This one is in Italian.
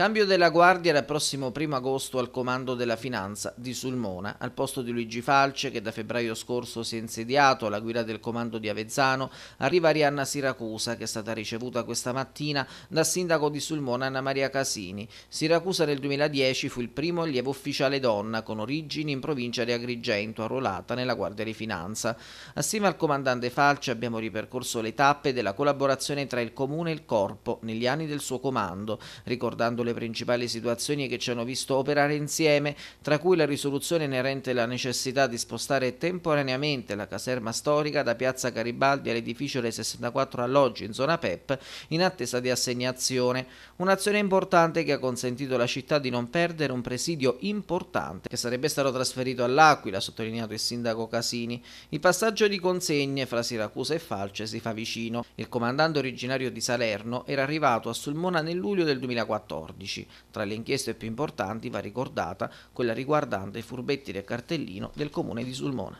Cambio della guardia dal prossimo 1 agosto al comando della finanza di Sulmona, al posto di Luigi Falce che da febbraio scorso si è insediato alla guida del comando di Avezzano, arriva Arianna Siracusa che è stata ricevuta questa mattina dal sindaco di Sulmona Anna Maria Casini. Siracusa nel 2010 fu il primo allievo ufficiale donna con origini in provincia di Agrigento, arruolata nella guardia di finanza. Assieme al comandante Falce abbiamo ripercorso le tappe della collaborazione tra il comune e il corpo negli anni del suo comando, ricordando le le principali situazioni che ci hanno visto operare insieme, tra cui la risoluzione inerente alla necessità di spostare temporaneamente la caserma storica da Piazza Garibaldi all'edificio dei 64 alloggi in zona PEP in attesa di assegnazione. Un'azione importante che ha consentito alla città di non perdere un presidio importante che sarebbe stato trasferito all'Aquila, ha sottolineato il sindaco Casini. Il passaggio di consegne fra Siracusa e Falce si fa vicino. Il comandante originario di Salerno era arrivato a Sulmona nel luglio del 2014. 14. Tra le inchieste più importanti va ricordata quella riguardante i furbetti del cartellino del comune di Sulmona.